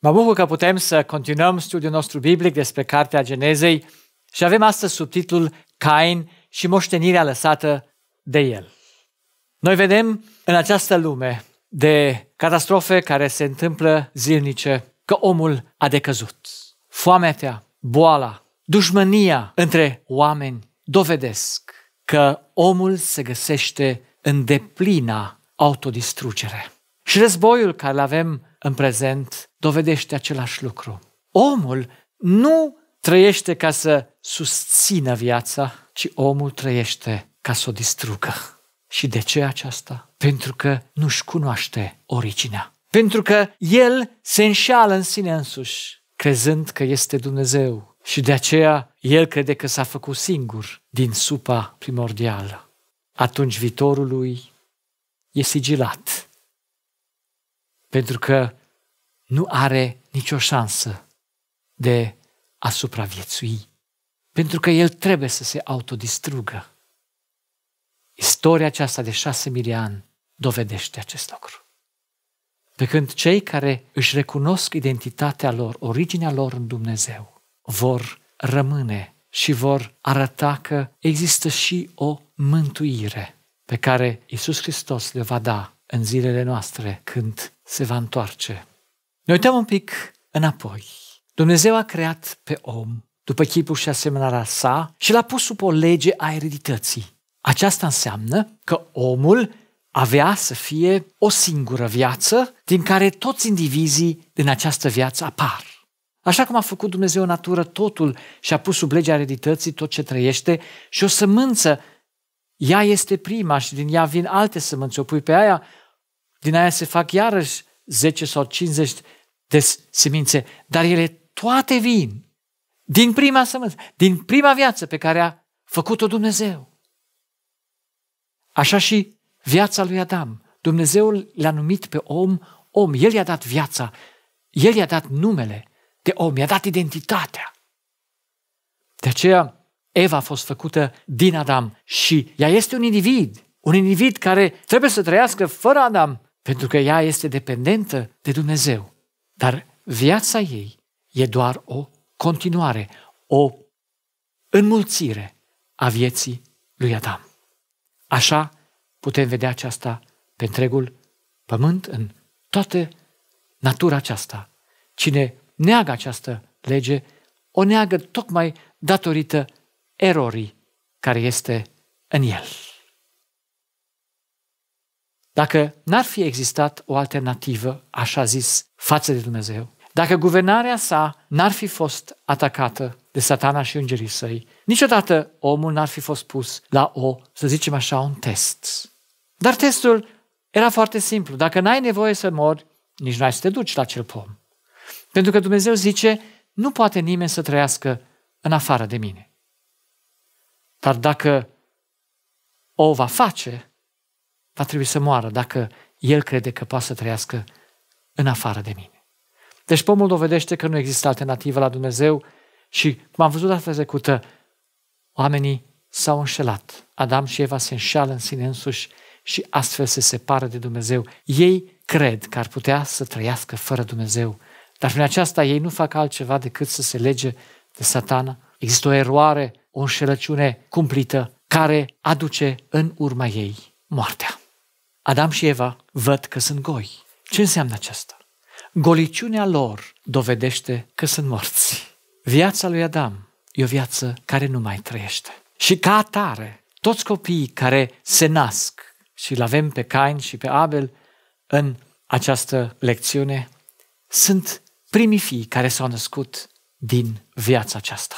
Mă bucur că putem să continuăm studiul nostru biblic despre Cartea Genezei și avem astăzi subtitlul Cain și moștenirea lăsată de el. Noi vedem în această lume de catastrofe care se întâmplă zilnice că omul a decăzut. Foametea, boala, dușmânia între oameni dovedesc că omul se găsește în deplina autodistrugere. Și războiul care îl avem în prezent dovedește același lucru. Omul nu trăiește ca să susțină viața, ci omul trăiește ca să o distrugă. Și de ce aceasta? Pentru că nu-și cunoaște originea. Pentru că el se înșeală în sine însuși, crezând că este Dumnezeu. Și de aceea el crede că s-a făcut singur din supa primordială. Atunci viitorul lui e sigilat pentru că nu are nicio șansă de a supraviețui, pentru că el trebuie să se autodistrugă. Istoria aceasta de șase mii de ani dovedește acest lucru. Pe când cei care își recunosc identitatea lor, originea lor în Dumnezeu, vor rămâne și vor arăta că există și o mântuire pe care Isus Hristos le va da în zilele noastre când se va întoarce. Ne uităm un pic înapoi. Dumnezeu a creat pe om după chipul și asemănarea sa și l-a pus sub o lege a eredității. Aceasta înseamnă că omul avea să fie o singură viață din care toți indivizii din această viață apar. Așa cum a făcut Dumnezeu în natură totul și a pus sub legea eredității tot ce trăiește și o sămânță, ea este prima și din ea vin alte sămânțe, o pui pe aia din aia se fac iarăși 10 sau 50 de semințe, dar ele toate vin din prima sămânță, din prima viață pe care a făcut-o Dumnezeu. Așa și viața lui Adam. Dumnezeu l-a numit pe om om. El i-a dat viața, el i-a dat numele de om, i-a dat identitatea. De aceea, Eva a fost făcută din Adam și ea este un individ, un individ care trebuie să trăiască fără Adam, pentru că ea este dependentă de Dumnezeu. Dar viața ei e doar o continuare, o înmulțire a vieții lui Adam. Așa putem vedea aceasta pe întregul pământ, în toată natura aceasta. Cine neagă această lege, o neagă tocmai datorită erorii care este în el dacă n-ar fi existat o alternativă, așa zis, față de Dumnezeu, dacă guvernarea sa n-ar fi fost atacată de satana și îngerii săi, niciodată omul n-ar fi fost pus la o, să zicem așa, un test. Dar testul era foarte simplu. Dacă n-ai nevoie să mori, nici n-ai să te duci la cel pom. Pentru că Dumnezeu zice, nu poate nimeni să trăiască în afară de mine. Dar dacă o va face, va trebui să moară dacă el crede că poate să trăiască în afară de mine. Deci pomul dovedește că nu există alternativă la Dumnezeu și, cum am văzut data trecută, oamenii s-au înșelat. Adam și Eva se înșeală în sine însuși și astfel se separă de Dumnezeu. Ei cred că ar putea să trăiască fără Dumnezeu, dar prin aceasta ei nu fac altceva decât să se lege de satana. Există o eroare, o înșelăciune cumplită care aduce în urma ei moartea. Adam și Eva văd că sunt goi. Ce înseamnă aceasta? Goliciunea lor dovedește că sunt morți. Viața lui Adam e o viață care nu mai trăiește. Și ca atare, toți copiii care se nasc, și îl avem pe Cain și pe Abel în această lecțiune, sunt primii fii care s-au născut din viața aceasta.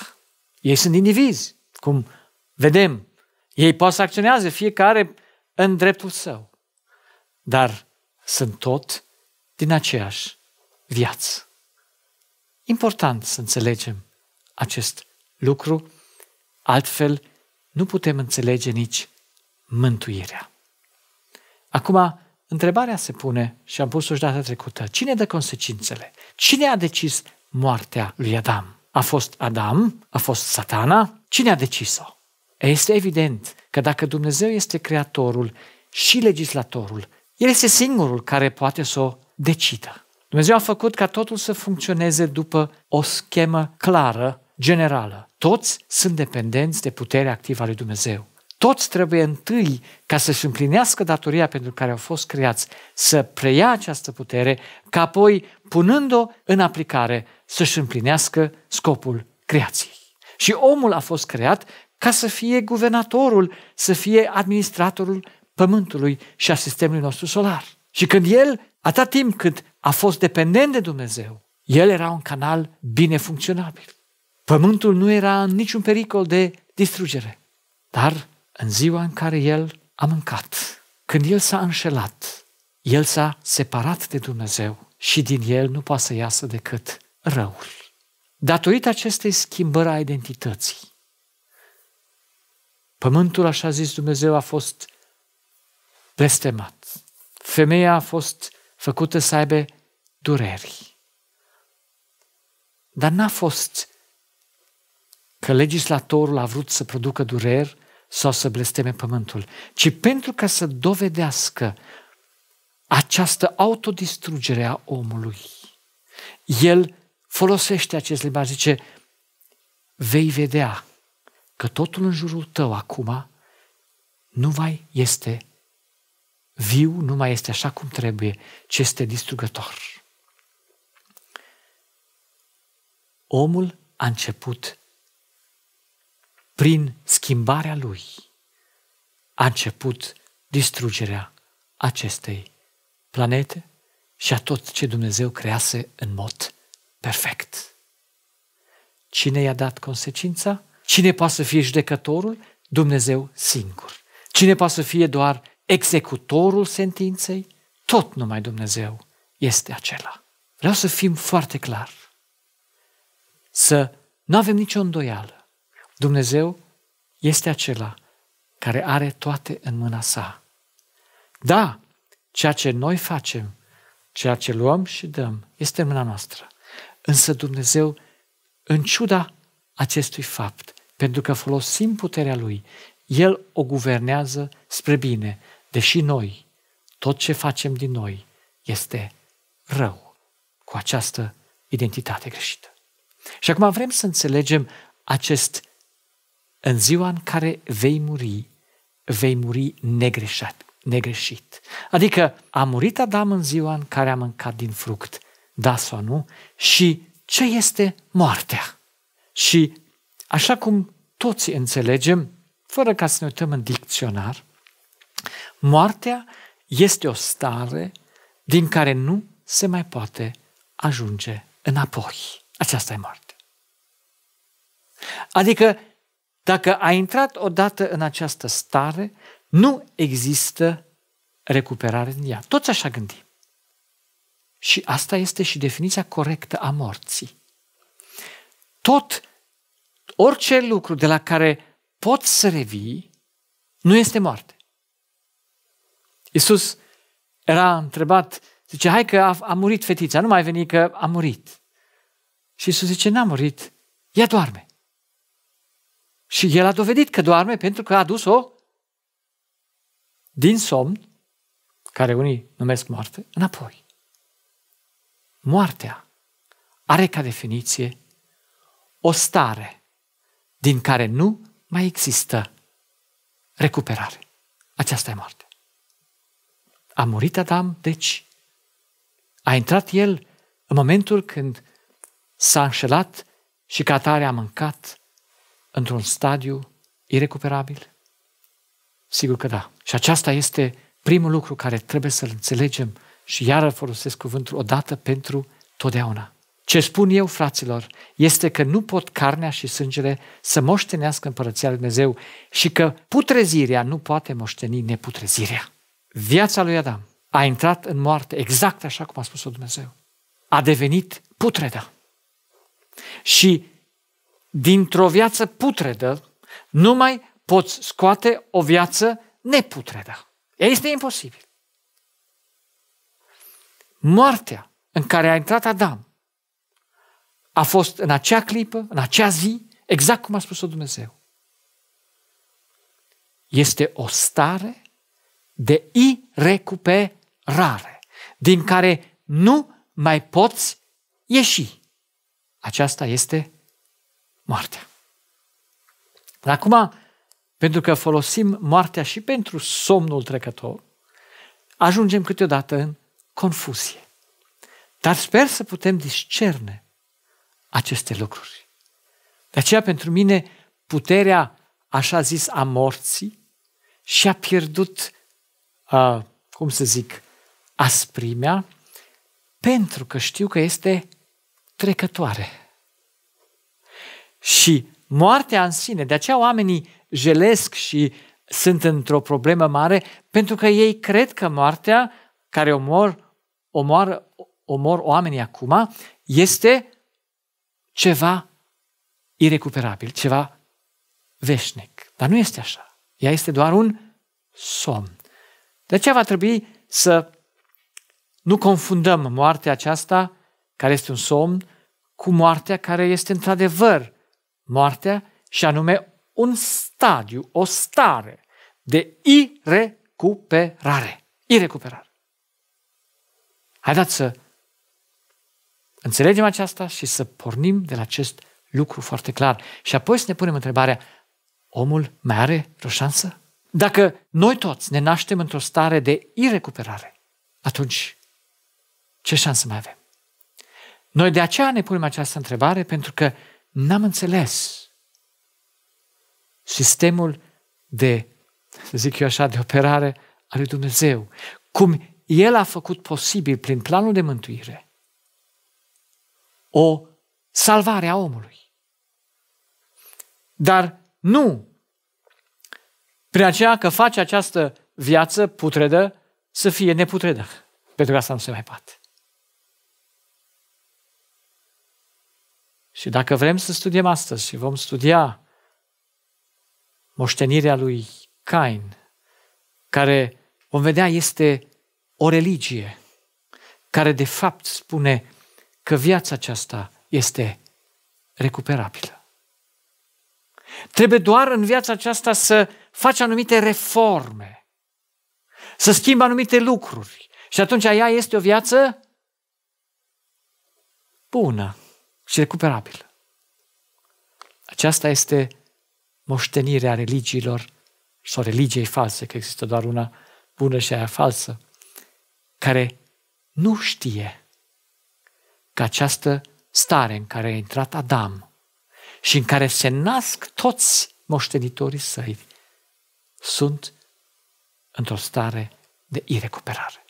Ei sunt indivizi, cum vedem. Ei pot să acționeze fiecare în dreptul său dar sunt tot din aceeași viață. Important să înțelegem acest lucru, altfel nu putem înțelege nici mântuirea. Acum, întrebarea se pune, și am pus-o și data trecută, cine dă consecințele? Cine a decis moartea lui Adam? A fost Adam? A fost satana? Cine a decis-o? Este evident că dacă Dumnezeu este creatorul și legislatorul, el este singurul care poate să o decidă. Dumnezeu a făcut ca totul să funcționeze după o schemă clară, generală. Toți sunt dependenți de puterea activă a lui Dumnezeu. Toți trebuie întâi, ca să-și împlinească datoria pentru care au fost creați, să preia această putere, ca apoi, punând-o în aplicare, să-și împlinească scopul creației. Și omul a fost creat ca să fie guvernatorul, să fie administratorul Pământului și a sistemului nostru solar. Și când el, atât timp cât a fost dependent de Dumnezeu, el era un canal bine funcționabil. Pământul nu era în niciun pericol de distrugere. Dar în ziua în care el a mâncat, când el s-a înșelat, el s-a separat de Dumnezeu și din el nu poate să iasă decât răul. Datorită acestei schimbări a identității, pământul, așa zis Dumnezeu, a fost blestemat. Femeia a fost făcută să aibă dureri. Dar n-a fost că legislatorul a vrut să producă dureri sau să blesteme pământul, ci pentru ca să dovedească această autodistrugere a omului. El folosește acest limbaj, zice, vei vedea că totul în jurul tău acum nu mai este viu nu mai este așa cum trebuie, ci este distrugător. Omul a început prin schimbarea lui, a început distrugerea acestei planete și a tot ce Dumnezeu crease în mod perfect. Cine i-a dat consecința? Cine poate să fie judecătorul? Dumnezeu singur. Cine poate să fie doar executorul sentinței, tot numai Dumnezeu este acela. Vreau să fim foarte clar. Să nu avem nicio îndoială. Dumnezeu este acela care are toate în mâna sa. Da, ceea ce noi facem, ceea ce luăm și dăm, este în mâna noastră. Însă Dumnezeu, în ciuda acestui fapt, pentru că folosim puterea Lui, El o guvernează spre bine, Deși noi, tot ce facem din noi este rău cu această identitate greșită. Și acum vrem să înțelegem acest în ziua în care vei muri, vei muri negreșat, negreșit. Adică a murit Adam în ziua în care a mâncat din fruct, da sau nu, și ce este moartea. Și așa cum toți înțelegem, fără ca să ne uităm în dicționar, Moartea este o stare din care nu se mai poate ajunge înapoi. Aceasta e moarte. Adică, dacă ai intrat odată în această stare, nu există recuperare din ea. Toți așa gândim. Și asta este și definiția corectă a morții. Tot, orice lucru de la care poți să revii, nu este moarte. Iisus era întrebat, zice, hai că a, a murit fetița, nu mai veni că a murit. Și Iisus zice, n-a murit, ea doarme. Și el a dovedit că doarme pentru că a dus o din somn, care unii numesc moarte, înapoi. Moartea are ca definiție o stare din care nu mai există recuperare. Aceasta e moarte. A murit Adam, deci a intrat el în momentul când s-a înșelat și ca atare a mâncat într-un stadiu irecuperabil? Sigur că da. Și aceasta este primul lucru care trebuie să-l înțelegem și iară folosesc cuvântul odată pentru totdeauna. Ce spun eu, fraților, este că nu pot carnea și sângele să moștenească împărăția lui Dumnezeu și că putrezirea nu poate moșteni neputrezirea. Viața lui Adam a intrat în moarte exact așa cum a spus-o Dumnezeu. A devenit putredă. Și dintr-o viață putredă nu mai poți scoate o viață neputredă. Este imposibil. Moartea în care a intrat Adam a fost în acea clipă, în acea zi, exact cum a spus-o Dumnezeu. Este o stare de irecuperare, din care nu mai poți ieși. Aceasta este moartea. Dar acum, pentru că folosim moartea și pentru somnul trecător, ajungem câteodată în confuzie. Dar sper să putem discerne aceste lucruri. De aceea, pentru mine, puterea, așa zis, a morții și-a pierdut cum să zic, asprimea, pentru că știu că este trecătoare. Și moartea în sine, de aceea oamenii jelesc și sunt într-o problemă mare, pentru că ei cred că moartea care omor, omor, omor oamenii acum este ceva irecuperabil, ceva veșnic. Dar nu este așa. Ea este doar un somn. De aceea va trebui să nu confundăm moartea aceasta, care este un somn, cu moartea care este într-adevăr moartea, și anume un stadiu, o stare de irecuperare. Irecuperare. Haideți să înțelegem aceasta și să pornim de la acest lucru foarte clar. Și apoi să ne punem întrebarea, omul mai are vreo șansă? Dacă noi toți ne naștem într-o stare de irecuperare, atunci ce șansă mai avem? Noi de aceea ne punem această întrebare pentru că n-am înțeles sistemul de, să zic eu așa, de operare a lui Dumnezeu. Cum El a făcut posibil prin planul de mântuire o salvare a omului. Dar nu prin aceea că face această viață putredă să fie neputredă. Pentru că asta nu se mai poate. Și dacă vrem să studiem astăzi și vom studia moștenirea lui Cain, care vom vedea este o religie care de fapt spune că viața aceasta este recuperabilă. Trebuie doar în viața aceasta să face anumite reforme, să schimbe anumite lucruri. Și atunci ea este o viață bună și recuperabilă. Aceasta este moștenirea religiilor sau religiei false, că există doar una bună și aia falsă, care nu știe că această stare în care a intrat Adam și în care se nasc toți moștenitorii săi sunt într-o stare de irecuperare.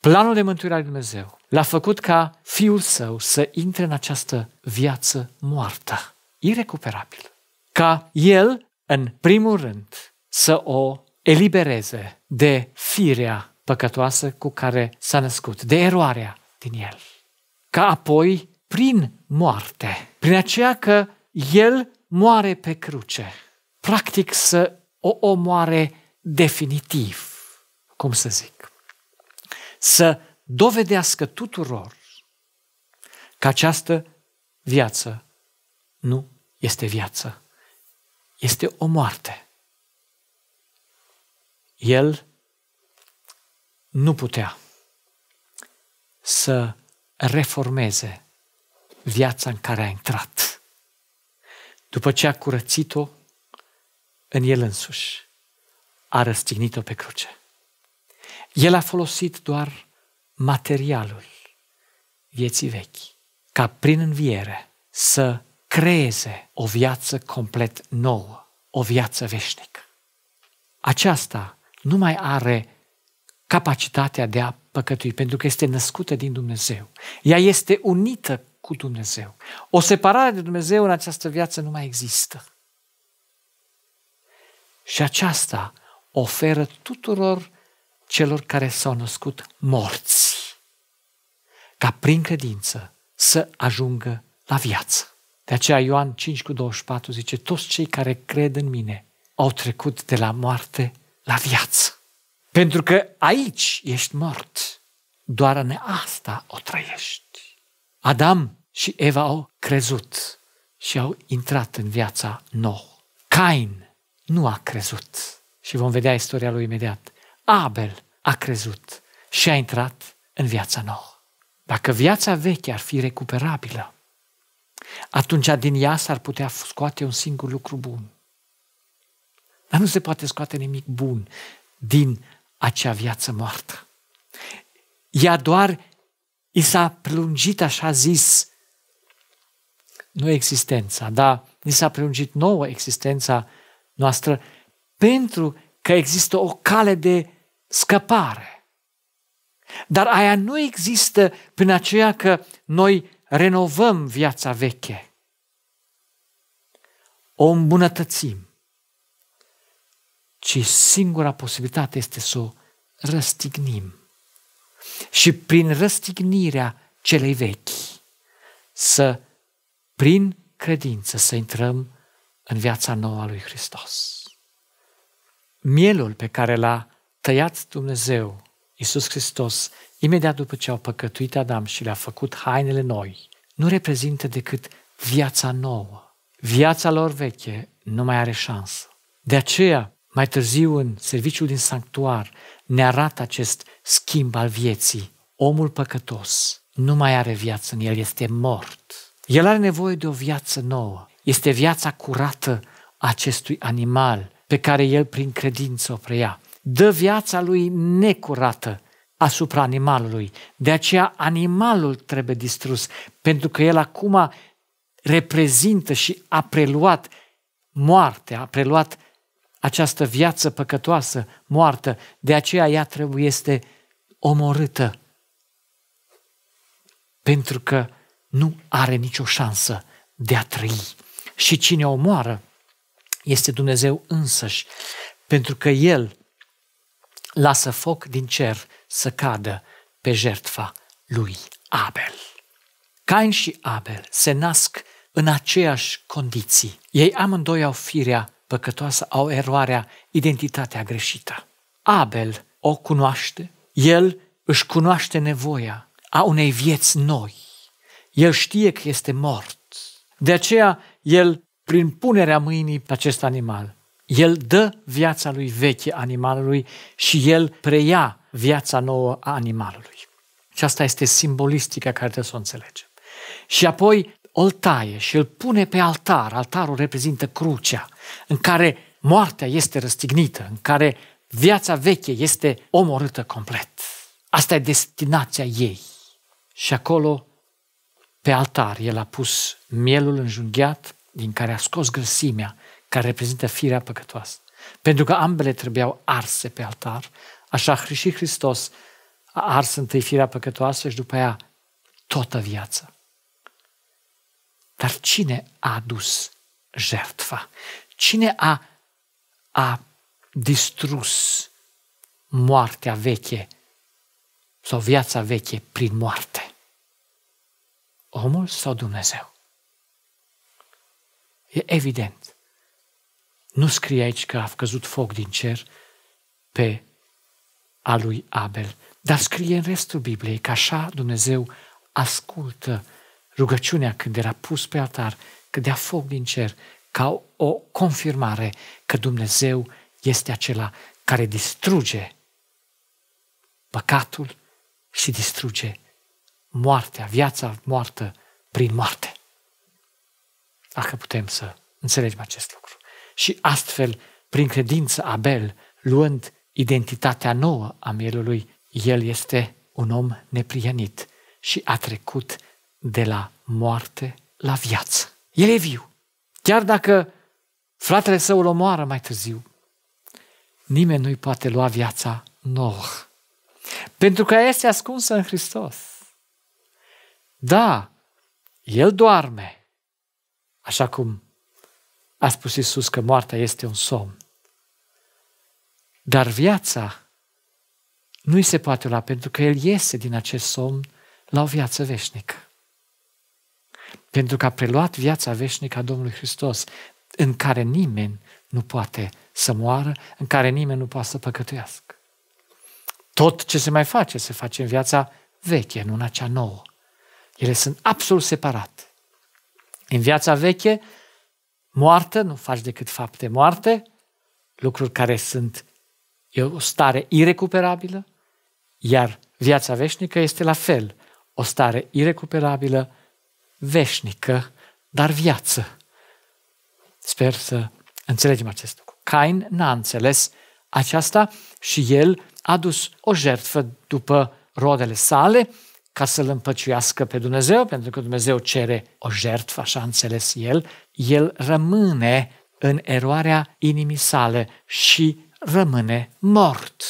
Planul de mântuire al Dumnezeu l-a făcut ca fiul său să intre în această viață moartă, irecuperabilă. Ca el, în primul rând, să o elibereze de firea păcătoasă cu care s-a născut, de eroarea din el. Ca apoi, prin moarte, prin aceea că el moare pe cruce, practic să o omoare definitiv, cum să zic. Să dovedească tuturor că această viață nu este viață, este o moarte. El nu putea să reformeze viața în care a intrat. După ce a curățit-o, în El însuși, a răstignit-o pe cruce. El a folosit doar materialul vieții vechi, ca prin înviere să creeze o viață complet nouă, o viață veșnică. Aceasta nu mai are capacitatea de a păcătui, pentru că este născută din Dumnezeu. Ea este unită cu Dumnezeu. O separare de Dumnezeu în această viață nu mai există. Și aceasta oferă tuturor celor care s-au născut morți, ca prin credință să ajungă la viață. De aceea Ioan 5 cu 24 zice, toți cei care cred în mine au trecut de la moarte la viață. Pentru că aici ești mort, doar în asta o trăiești. Adam și Eva au crezut și au intrat în viața nouă. Cain nu a crezut. Și vom vedea istoria lui imediat. Abel a crezut și a intrat în viața nouă. Dacă viața veche ar fi recuperabilă, atunci din ea s-ar putea scoate un singur lucru bun. Dar nu se poate scoate nimic bun din acea viață moartă. Ea doar i s-a prelungit, așa zis, nu existența, dar ni s-a prelungit nouă existența noastră pentru că există o cale de scăpare. Dar aia nu există prin aceea că noi renovăm viața veche. O îmbunătățim. Ci singura posibilitate este să o răstignim. Și prin răstignirea celei vechi, să, prin credință, să intrăm în viața nouă a lui Hristos. Mielul pe care l-a tăiat Dumnezeu, Iisus Hristos, imediat după ce au păcătuit Adam și le-a făcut hainele noi, nu reprezintă decât viața nouă. Viața lor veche nu mai are șansă. De aceea, mai târziu în serviciul din sanctuar, ne arată acest schimb al vieții. Omul păcătos nu mai are viață în el, este mort. El are nevoie de o viață nouă este viața curată a acestui animal pe care el prin credință o preia. Dă viața lui necurată asupra animalului. De aceea animalul trebuie distrus, pentru că el acum reprezintă și a preluat moartea, a preluat această viață păcătoasă, moartă. De aceea ea trebuie este omorâtă, pentru că nu are nicio șansă de a trăi și cine omoară este Dumnezeu însăși, pentru că El lasă foc din cer să cadă pe jertfa lui Abel. Cain și Abel se nasc în aceeași condiții. Ei amândoi au firea păcătoasă, au eroarea, identitatea greșită. Abel o cunoaște, el își cunoaște nevoia a unei vieți noi. El știe că este mort. De aceea el, prin punerea mâinii pe acest animal, el dă viața lui veche animalului și el preia viața nouă a animalului. Și asta este simbolistica care trebuie să o înțelegem. Și apoi îl taie și îl pune pe altar. Altarul reprezintă crucea, în care moartea este răstignită, în care viața veche este omorâtă complet. Asta e destinația ei. Și acolo, pe altar, el a pus mielul înjunghiat, din care a scos grăsimea care reprezintă firea păcătoasă. Pentru că ambele trebuiau arse pe altar, așa și Hristos a ars întâi firea păcătoasă și după aia toată viața. Dar cine a adus jertfa? Cine a, a distrus moartea veche sau viața veche prin moarte? Omul sau Dumnezeu? E evident. Nu scrie aici că a căzut foc din cer pe a lui Abel, dar scrie în restul Bibliei că așa Dumnezeu ascultă rugăciunea când era pus pe altar, că dea foc din cer, ca o confirmare că Dumnezeu este acela care distruge păcatul și distruge moartea, viața moartă prin moarte dacă putem să înțelegem acest lucru. Și astfel, prin credință, Abel, luând identitatea nouă a mielului, el este un om neprienit și a trecut de la moarte la viață. El e viu. Chiar dacă fratele său îl omoară mai târziu, nimeni nu-i poate lua viața nouă. Pentru că este ascunsă în Hristos. Da, el doarme, Așa cum a spus Isus că moartea este un somn. Dar viața nu-i se poate lua pentru că el iese din acest somn la o viață veșnică. Pentru că a preluat viața veșnică a Domnului Hristos, în care nimeni nu poate să moară, în care nimeni nu poate să păcătuiască. Tot ce se mai face, se face în viața veche, nu în acea nouă. Ele sunt absolut separate. În viața veche, moartă, nu faci decât fapte moarte, lucruri care sunt e o stare irecuperabilă, iar viața veșnică este la fel, o stare irecuperabilă, veșnică, dar viață. Sper să înțelegem acest lucru. Cain n-a înțeles aceasta și el a dus o jertfă după roadele sale, ca să-L împăciuiască pe Dumnezeu, pentru că Dumnezeu cere o jertfă, așa a înțeles El, el rămâne în eroarea inimii sale și rămâne mort.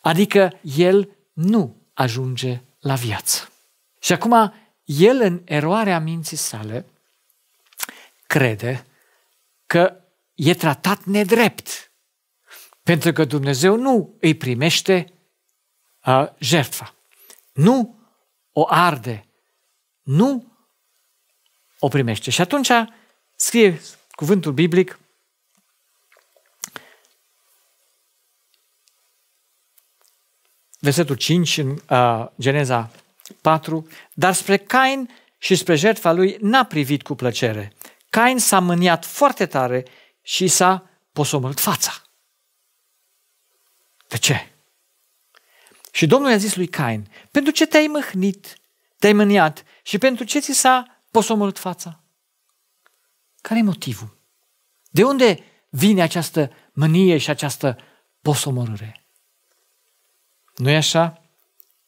Adică el nu ajunge la viață. Și acum, el în eroarea minții sale crede că e tratat nedrept, pentru că Dumnezeu nu îi primește a, jertfa, nu o arde, nu o primește. Și atunci scrie cuvântul biblic versetul 5 în uh, Geneza 4, dar spre Cain și spre jertfa lui n-a privit cu plăcere. Cain s-a mâniat foarte tare și s-a posomălt fața. De ce? Și Domnul i-a zis lui Cain, pentru ce te-ai mâhnit, te-ai mâniat și pentru ce ți s-a posomorât fața? Care e motivul? De unde vine această mânie și această posomorâre? nu e așa?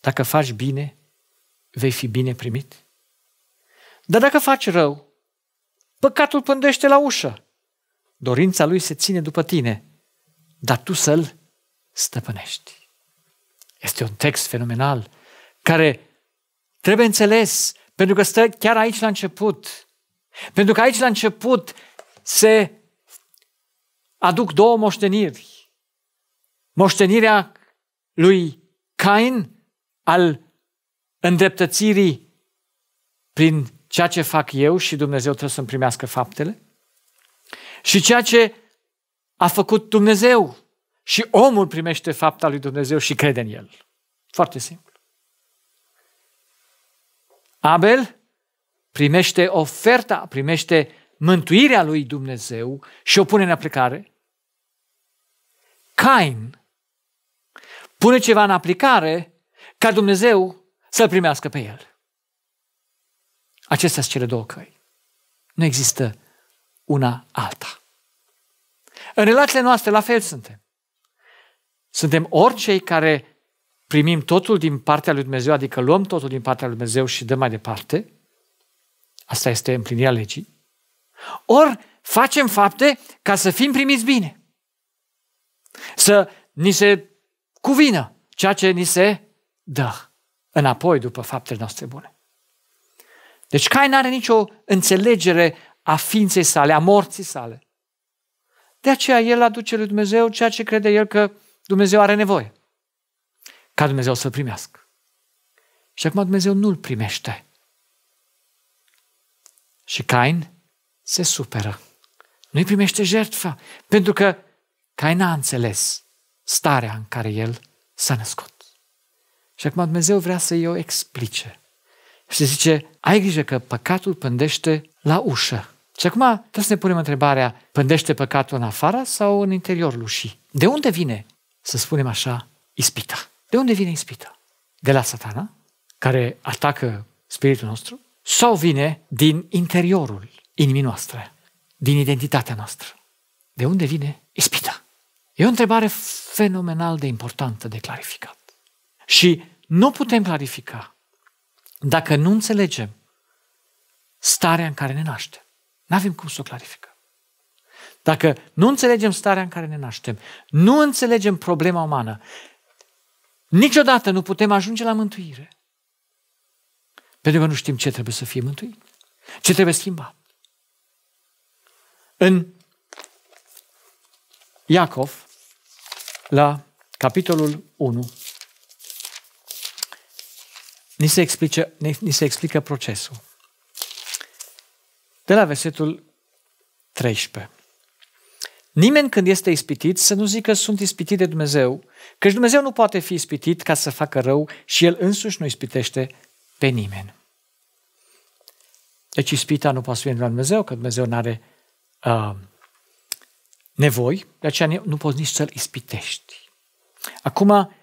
Dacă faci bine, vei fi bine primit? Dar dacă faci rău, păcatul pândește la ușă. Dorința lui se ține după tine, dar tu să-l stăpânești. Este un text fenomenal care trebuie înțeles, pentru că stă chiar aici la început. Pentru că aici la început se aduc două moșteniri. Moștenirea lui Cain al îndreptățirii prin ceea ce fac eu și Dumnezeu trebuie să-mi primească faptele și ceea ce a făcut Dumnezeu și omul primește fapta lui Dumnezeu și crede în el. Foarte simplu. Abel primește oferta, primește mântuirea lui Dumnezeu și o pune în aplicare. Cain pune ceva în aplicare ca Dumnezeu să-l primească pe el. Acestea sunt cele două căi. Nu există una alta. În relațiile noastre la fel suntem. Suntem oricei care primim totul din partea lui Dumnezeu, adică luăm totul din partea lui Dumnezeu și dăm mai departe. Asta este împlinirea legii. Ori facem fapte ca să fim primiți bine. Să ni se cuvină ceea ce ni se dă înapoi după faptele noastre bune. Deci Cain n are nicio înțelegere a ființei sale, a morții sale. De aceea el aduce lui Dumnezeu ceea ce crede el că Dumnezeu are nevoie ca Dumnezeu să-l primească. Și acum Dumnezeu nu-l primește. Și Cain se supără. Nu-i primește jertfa, pentru că Cain a înțeles starea în care el s-a născut. Și acum Dumnezeu vrea să-i o explice. Și zice, ai grijă că păcatul pândește la ușă. Și acum trebuie să ne punem întrebarea, pândește păcatul în afara sau în interiorul ușii? De unde vine să spunem așa, ispita. De unde vine ispita? De la satana, care atacă spiritul nostru, sau vine din interiorul inimii noastre, din identitatea noastră? De unde vine ispita? E o întrebare fenomenal de importantă de clarificat. Și nu putem clarifica dacă nu înțelegem starea în care ne naștem. Nu avem cum să o clarificăm. Dacă nu înțelegem starea în care ne naștem, nu înțelegem problema umană, niciodată nu putem ajunge la mântuire. Pentru că nu știm ce trebuie să fie mântuit, ce trebuie schimbat. În Iacov, la capitolul 1, ni se, explice, ni se explică procesul. De la versetul 13. Nimeni când este ispitit să nu zică sunt ispitit de Dumnezeu, căci Dumnezeu nu poate fi ispitit ca să facă rău și El însuși nu ispitește pe nimeni. Deci ispita nu poate să de la Dumnezeu, că Dumnezeu nu are uh, nevoi, de aceea nu poți nici să-L ispitești. Acum,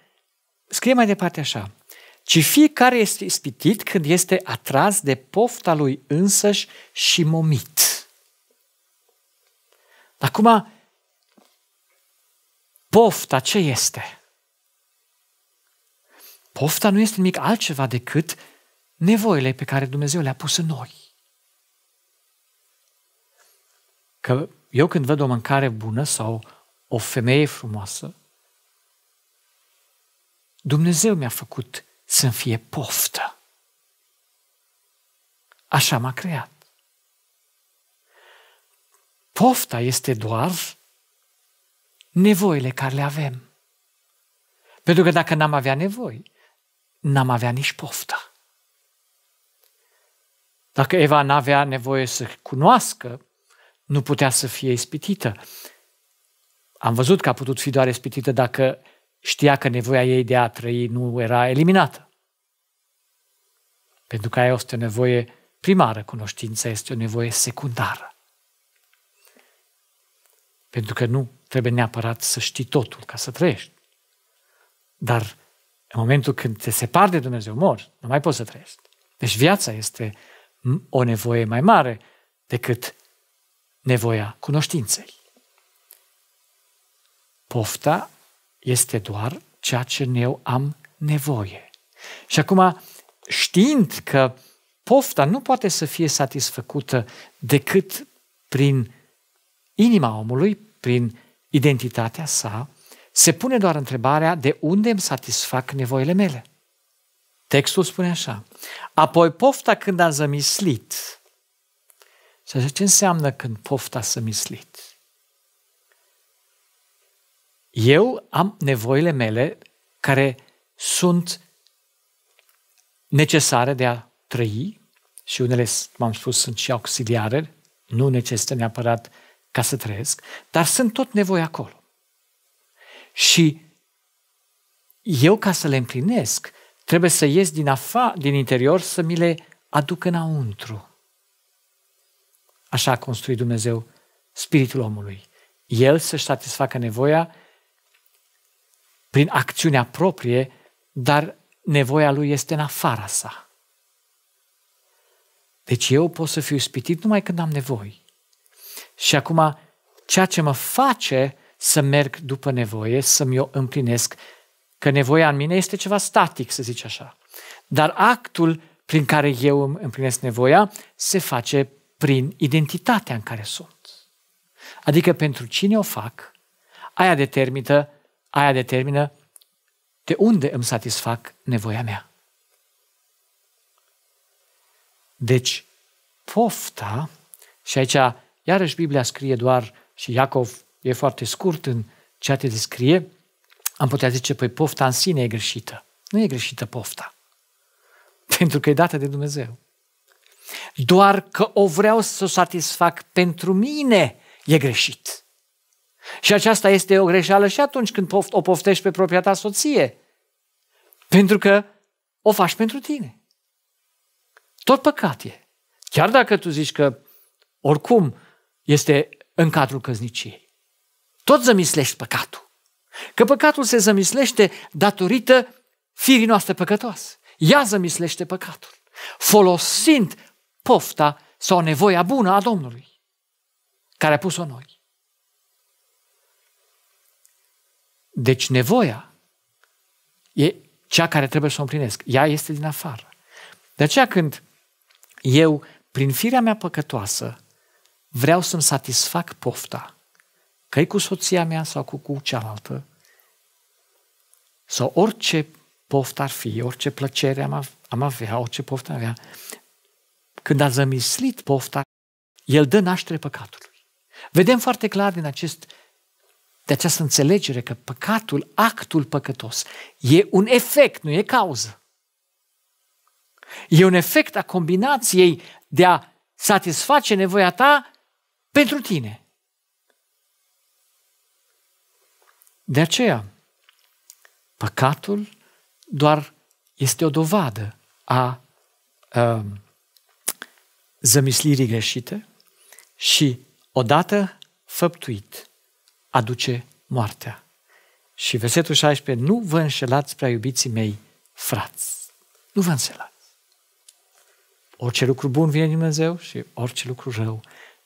scrie mai departe așa, ci fiecare este ispitit când este atras de pofta lui însăși și momit. Acum, Pofta ce este? Pofta nu este nimic altceva decât nevoile pe care Dumnezeu le-a pus în noi. Că eu când văd o mâncare bună sau o femeie frumoasă, Dumnezeu mi-a făcut să-mi fie poftă. Așa m-a creat. Pofta este doar nevoile care le avem. Pentru că dacă n-am avea nevoi, n-am avea nici pofta. Dacă Eva n-avea nevoie să cunoască, nu putea să fie ispitită. Am văzut că a putut fi doar ispitită dacă știa că nevoia ei de a trăi nu era eliminată. Pentru că aia este o nevoie primară, cunoștința este o nevoie secundară. Pentru că nu trebuie neapărat să știi totul ca să trăiești. Dar în momentul când te separi de Dumnezeu, mori, nu mai poți să trăiești. Deci viața este o nevoie mai mare decât nevoia cunoștinței. Pofta este doar ceea ce eu am nevoie. Și acum, știind că pofta nu poate să fie satisfăcută decât prin Inima omului, prin identitatea sa, se pune doar întrebarea de unde îmi satisfac nevoile mele. Textul spune așa. Apoi pofta când a zămislit. Și ce înseamnă când pofta a zămislit? Eu am nevoile mele care sunt necesare de a trăi și unele, m-am spus, sunt și auxiliare, nu necesită neapărat ca să trăiesc, dar sunt tot nevoi acolo. Și eu, ca să le împlinesc, trebuie să ies din, afa, din interior să mi le aduc înăuntru. Așa a construit Dumnezeu spiritul omului. El să-și satisfacă nevoia prin acțiunea proprie, dar nevoia lui este în afara sa. Deci eu pot să fiu ispitit numai când am nevoie. Și acum, ceea ce mă face să merg după nevoie, să-mi o împlinesc, că nevoia în mine este ceva static, să zic așa. Dar actul prin care eu îmi împlinesc nevoia se face prin identitatea în care sunt. Adică pentru cine o fac, aia determină, aia determină de unde îmi satisfac nevoia mea. Deci, pofta, și aici Iarăși Biblia scrie doar, și Iacov e foarte scurt în ceea ce descrie, am putea zice, păi pofta în sine e greșită. Nu e greșită pofta. Pentru că e dată de Dumnezeu. Doar că o vreau să o satisfac pentru mine e greșit. Și aceasta este o greșeală și atunci când o poftești pe propria ta soție. Pentru că o faci pentru tine. Tot păcat e. Chiar dacă tu zici că oricum este în cadrul căzniciei. Tot zămislești păcatul. Că păcatul se zămislește datorită firii noastre păcătoase. Ea zămislește păcatul, folosind pofta sau nevoia bună a Domnului, care a pus-o noi. Deci nevoia e cea care trebuie să o împlinesc. Ea este din afară. De aceea când eu, prin firea mea păcătoasă, vreau să-mi satisfac pofta, că cu soția mea sau cu, cu cealaltă, sau orice poftă ar fi, orice plăcere am, am avea, orice poftă am avea, când a zămislit pofta, el dă naștere păcatului. Vedem foarte clar din acest, de această înțelegere că păcatul, actul păcătos, e un efect, nu e cauză. E un efect a combinației de a satisface nevoia ta pentru tine. De aceea, păcatul doar este o dovadă a, a um, zămislirii greșite și odată făptuit aduce moartea. Și versetul 16, nu vă înșelați prea iubiții mei frați. Nu vă înșelați. Orice lucru bun vine din Dumnezeu și orice lucru rău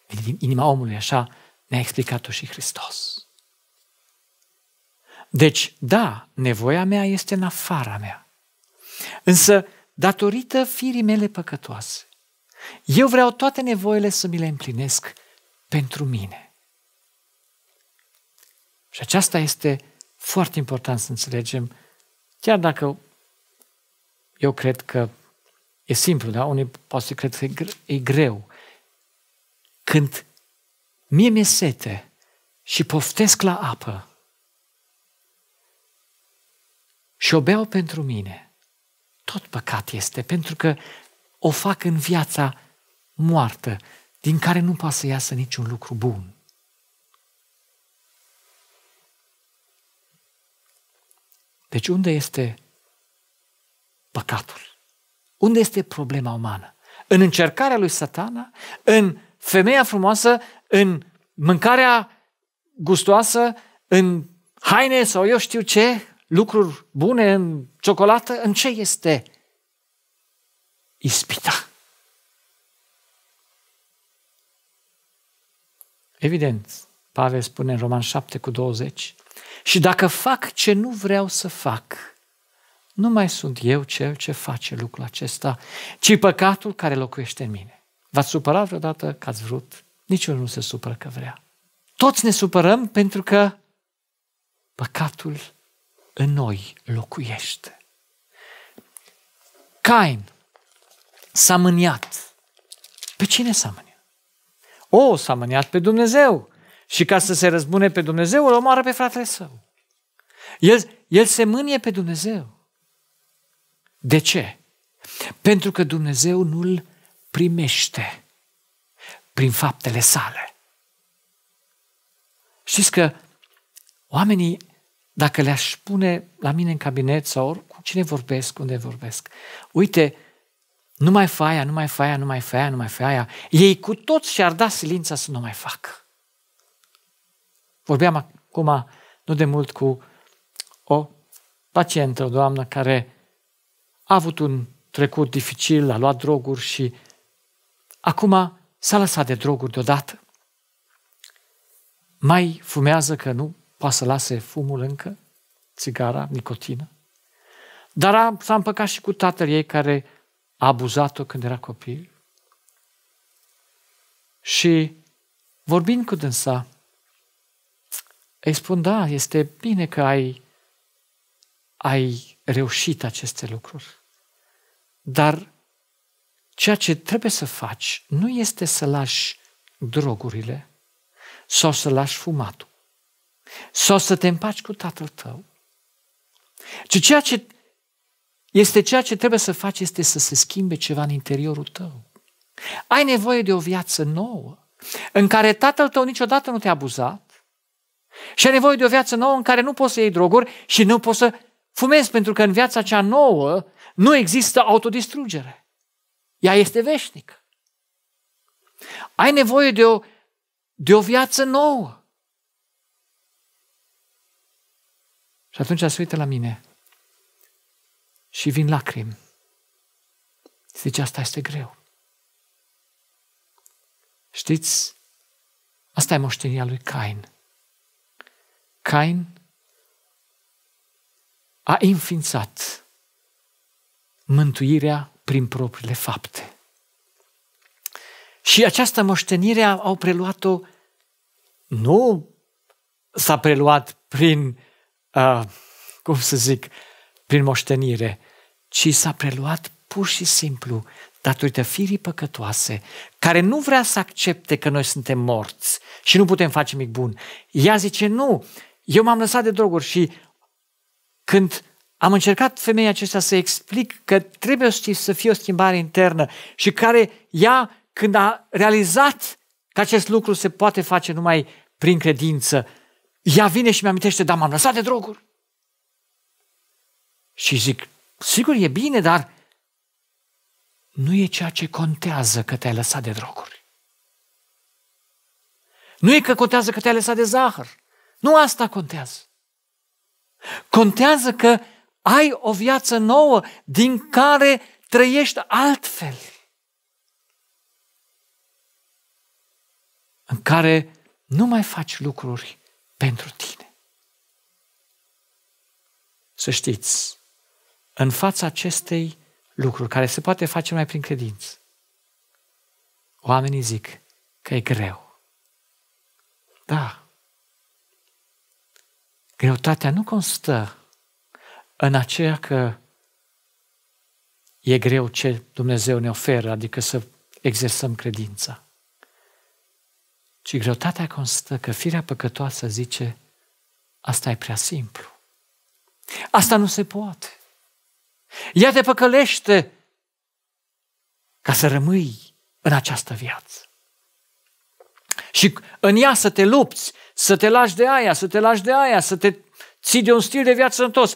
din inima omului, așa ne-a explicat-o și Hristos. Deci, da, nevoia mea este în afara mea. Însă, datorită firii mele păcătoase, eu vreau toate nevoile să mi le împlinesc pentru mine. Și aceasta este foarte important să înțelegem, chiar dacă eu cred că e simplu, dar unii poate cred că e greu, când mie mi-e sete și poftesc la apă și o beau pentru mine, tot păcat este, pentru că o fac în viața moartă, din care nu poate să iasă niciun lucru bun. Deci unde este păcatul? Unde este problema umană? În încercarea lui satana? În femeia frumoasă în mâncarea gustoasă, în haine sau eu știu ce, lucruri bune, în ciocolată, în ce este ispita? Evident, Pavel spune în Roman 7 cu 20, și dacă fac ce nu vreau să fac, nu mai sunt eu cel ce face lucrul acesta, ci păcatul care locuiește în mine. V-ați supărat vreodată că ați vrut? Niciunul nu se supără că vrea. Toți ne supărăm pentru că păcatul în noi locuiește. Cain s-a mâniat. Pe cine s-a mâniat? O, s-a mâniat pe Dumnezeu. Și ca să se răzbune pe Dumnezeu, îl omoară pe fratele său. El, el se mânie pe Dumnezeu. De ce? Pentru că Dumnezeu nu-l primește prin faptele sale. Știți că oamenii, dacă le-aș pune la mine în cabinet sau cu cine vorbesc, unde vorbesc, uite, nu mai fă aia, nu mai fă aia, nu mai fă aia, nu mai fă aia, ei cu toți și-ar da silința să nu mai fac. Vorbeam acum, nu de mult, cu o pacientă, o doamnă care a avut un trecut dificil, a luat droguri și Acum s-a lăsat de droguri deodată. Mai fumează că nu poate să lase fumul încă, țigara, nicotină. Dar a, s-a împăcat și cu tatăl ei care a abuzat-o când era copil. Și vorbind cu dânsa, îi spun, da, este bine că ai, ai reușit aceste lucruri, dar Ceea ce trebuie să faci nu este să lași drogurile sau să lași fumatul sau să te împaci cu tatăl tău, ci ceea ce este ceea ce trebuie să faci este să se schimbe ceva în interiorul tău. Ai nevoie de o viață nouă în care tatăl tău niciodată nu te-a abuzat și ai nevoie de o viață nouă în care nu poți să iei droguri și nu poți să fumezi, pentru că în viața cea nouă nu există autodistrugere. Ea este veșnică. Ai nevoie de o, de o viață nouă. Și atunci se uită la mine și vin lacrimi. Zice, asta este greu. Știți, asta e moștenia lui Cain. Cain a înființat mântuirea prin propriile fapte. Și această moștenire au preluat-o, nu s-a preluat prin, uh, cum să zic, prin moștenire, ci s-a preluat pur și simplu datorită firii păcătoase, care nu vrea să accepte că noi suntem morți și nu putem face mic bun. Ea zice, nu, eu m-am lăsat de droguri și când am încercat femeia aceasta să explic că trebuie să fie o schimbare internă și care ea, când a realizat că acest lucru se poate face numai prin credință, ea vine și mi-amintește, dar m-am lăsat de droguri. Și zic, sigur e bine, dar nu e ceea ce contează că te-ai lăsat de droguri. Nu e că contează că te-ai lăsat de zahăr. Nu asta contează. Contează că ai o viață nouă din care trăiești altfel. În care nu mai faci lucruri pentru tine. Să știți, în fața acestei lucruri care se poate face mai prin credință, oamenii zic că e greu. Da. Greutatea nu constă în aceea că e greu ce Dumnezeu ne oferă, adică să exersăm credința. Ci greutatea constă că firea păcătoasă zice, asta e prea simplu. Asta nu se poate. Ea te păcălește ca să rămâi în această viață. Și în ea să te lupți, să te lași de aia, să te lași de aia, să te ții de un stil de viață în toți.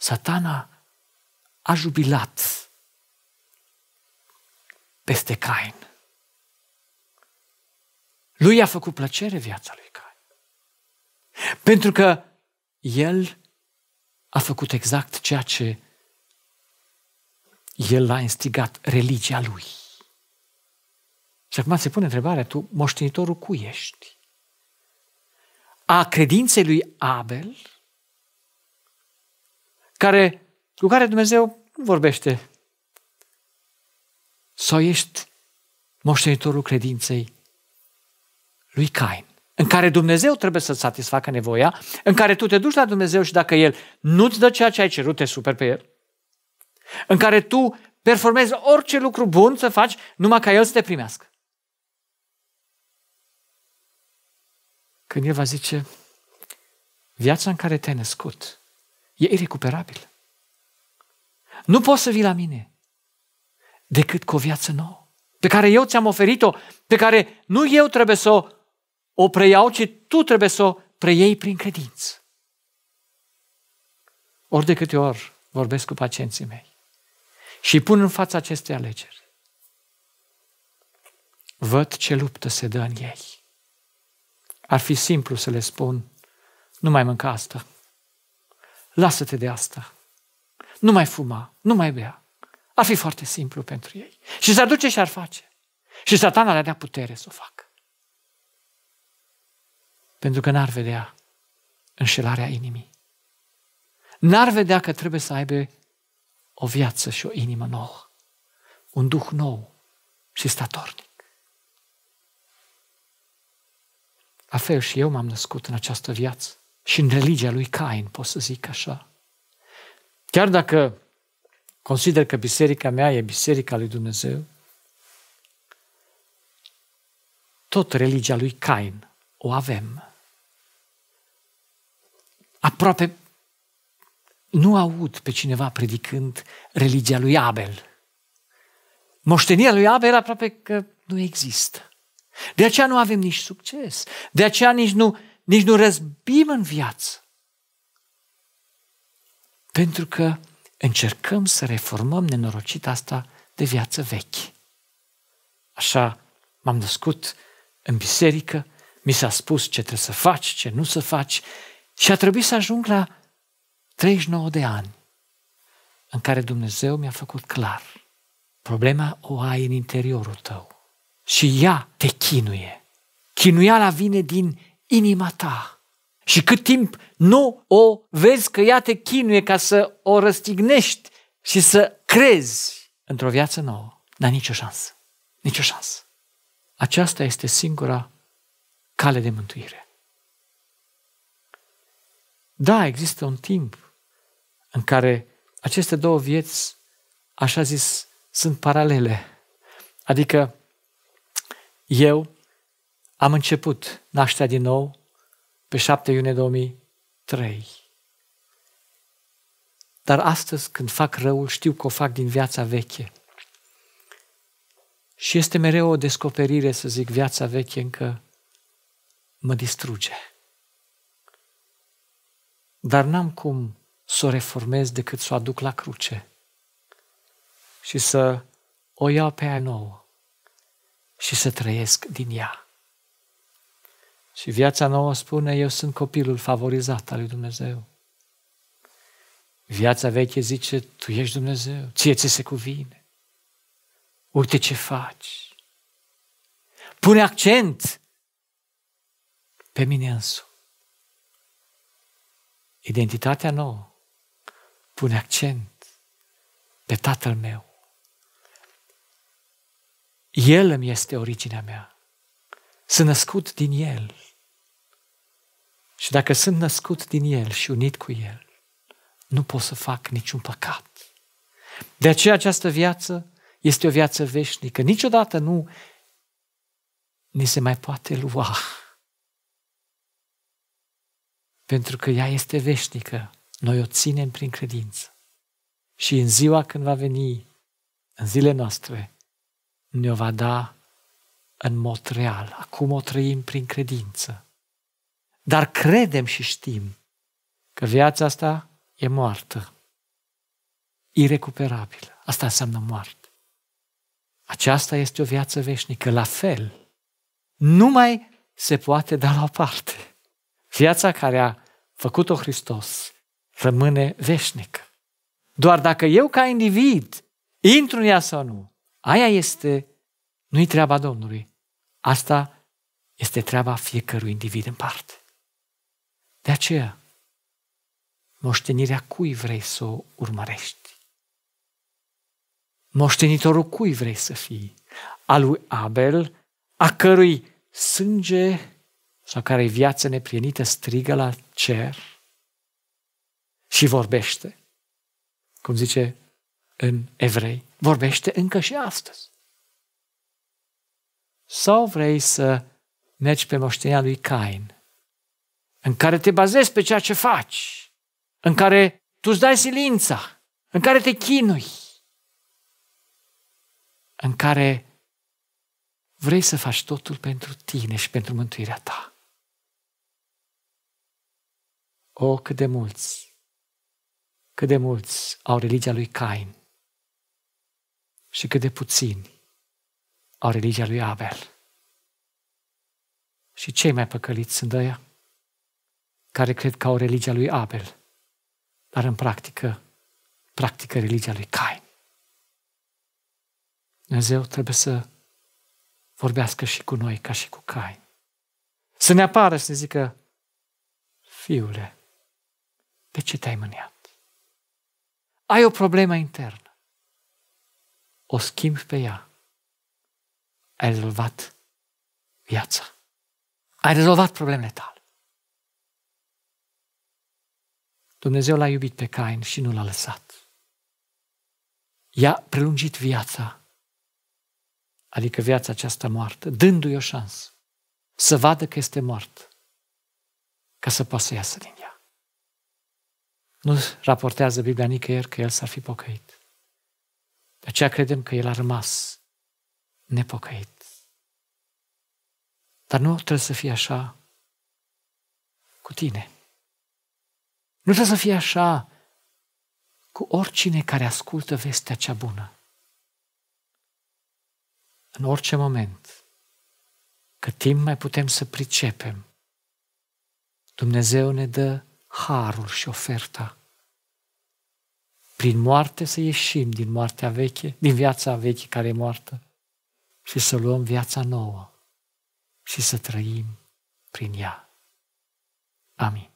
Satana a jubilat peste Cain. Lui a făcut plăcere viața lui Cain. Pentru că el a făcut exact ceea ce el l-a instigat, religia lui. Și acum se pune întrebarea, tu moștenitorul cui ești? A credinței lui Abel, care, cu care Dumnezeu nu vorbește. Sau ești moștenitorul credinței lui Cain, în care Dumnezeu trebuie să-ți satisfacă nevoia, în care tu te duci la Dumnezeu și dacă El nu-ți dă ceea ce ai cerut, te super pe El, în care tu performezi orice lucru bun să faci numai ca El să te primească. Când El va zice, viața în care te-ai născut, E irecuperabil. Nu poți să vii la mine decât cu o viață nouă, pe care eu ți-am oferit-o, pe care nu eu trebuie să o, o preiau, ci tu trebuie să o preiei prin credință. Ori de câte ori vorbesc cu pacienții mei și pun în fața acestei alegeri, văd ce luptă se dă în ei. Ar fi simplu să le spun, nu mai mânca asta, lasă-te de asta. Nu mai fuma, nu mai bea. Ar fi foarte simplu pentru ei. Și s-ar duce și ar face. Și satana le-a dea putere să o facă. Pentru că n-ar vedea înșelarea inimii. N-ar vedea că trebuie să aibă o viață și o inimă nouă. Un duh nou și statornic. La fel și eu m-am născut în această viață și în religia lui Cain, pot să zic așa. Chiar dacă consider că biserica mea e biserica lui Dumnezeu, tot religia lui Cain o avem. Aproape nu aud pe cineva predicând religia lui Abel. Moștenia lui Abel aproape că nu există. De aceea nu avem nici succes. De aceea nici nu nici nu răzbim în viață. Pentru că încercăm să reformăm nenorocita asta de viață vechi. Așa m-am născut în biserică, mi s-a spus ce trebuie să faci, ce nu să faci și a trebuit să ajung la 39 de ani în care Dumnezeu mi-a făcut clar. Problema o ai în interiorul tău și ea te chinuie. Chinuiala vine din inima ta. Și cât timp nu o vezi că ea te chinuie ca să o răstignești și să crezi într-o viață nouă, n-ai nicio șansă. Nicio șansă. Aceasta este singura cale de mântuire. Da, există un timp în care aceste două vieți, așa zis, sunt paralele. Adică eu am început nașterea din nou pe 7 iunie 2003. Dar astăzi, când fac răul, știu că o fac din viața veche. Și este mereu o descoperire, să zic, viața veche încă mă distruge. Dar n-am cum să o reformez decât să o aduc la cruce și să o iau pe a nouă și să trăiesc din ea. Și viața nouă spune, eu sunt copilul favorizat al lui Dumnezeu. Viața veche zice, tu ești Dumnezeu, ție ți se cuvine. Uite ce faci. Pune accent pe mine însu. Identitatea nouă pune accent pe Tatăl meu. El îmi este originea mea. Sunt născut din El. Și dacă sunt născut din El și unit cu El, nu pot să fac niciun păcat. De aceea această viață este o viață veșnică. Niciodată nu ni se mai poate lua. Pentru că ea este veșnică. Noi o ținem prin credință. Și în ziua când va veni, în zile noastre, ne-o va da în mod real. Acum o trăim prin credință dar credem și știm că viața asta e moartă, irecuperabilă. Asta înseamnă moarte. Aceasta este o viață veșnică, la fel. Nu mai se poate da la o parte. Viața care a făcut-o Hristos rămâne veșnică. Doar dacă eu ca individ intru în ea sau nu, aia este, nu-i treaba Domnului. Asta este treaba fiecărui individ în parte. De aceea, moștenirea cui vrei să o urmărești? Moștenitorul cui vrei să fii? A lui Abel, a cărui sânge sau care viață neprienită strigă la cer și vorbește, cum zice în evrei, vorbește încă și astăzi. Sau vrei să mergi pe moștenirea lui Cain, în care te bazezi pe ceea ce faci, în care tu îți dai silința, în care te chinui, în care vrei să faci totul pentru tine și pentru mântuirea ta. O, cât de mulți, cât de mulți au religia lui Cain și cât de puțini au religia lui Abel. Și cei mai păcăliți sunt ăia? care cred că au religia lui Abel, dar în practică practică religia lui Cain. Dumnezeu trebuie să vorbească și cu noi ca și cu Cain. Să ne apară și să ne zică, fiule, de ce te-ai mâniat? Ai o problemă internă. O schimbi pe ea. Ai rezolvat viața. Ai rezolvat problemele tale. Dumnezeu l-a iubit pe Cain și nu l-a lăsat. I-a prelungit viața, adică viața aceasta moartă, dându-i o șansă să vadă că este mort, ca să poată să iasă din ea. Nu raportează Biblia nicăieri că el s-ar fi pocăit. De aceea credem că el a rămas nepocăit. Dar nu trebuie să fie așa cu tine. Nu trebuie să fie așa cu oricine care ascultă vestea cea bună. În orice moment, cât timp mai putem să pricepem, Dumnezeu ne dă harul și oferta. Prin moarte să ieșim din moartea veche, din viața veche care e moartă, și să luăm viața nouă și să trăim prin ea. Amin.